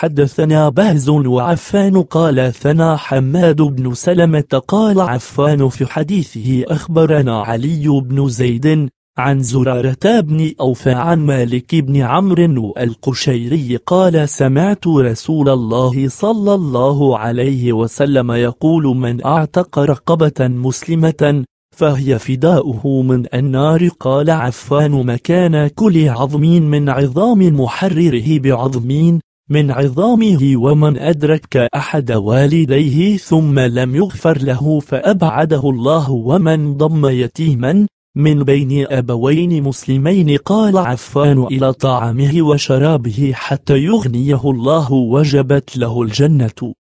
حدثنا بهز وعفان قال ثنا حماد بن سلمة قال عفان في حديثه أخبرنا علي بن زيد عن زرارة بن أوفى عن مالك بن عمرو القشيري قال سمعت رسول الله صلى الله عليه وسلم يقول من أعتق رقبة مسلمة فهي فداؤه من النار قال عفان مكان كل عظم من عظام محرره بعظمين من عظامه ومن أدرك أحد والديه ثم لم يغفر له فأبعده الله ومن ضم يتيما من بين أبوين مسلمين قال عفان إلى طعامه وشرابه حتى يغنيه الله وجبت له الجنة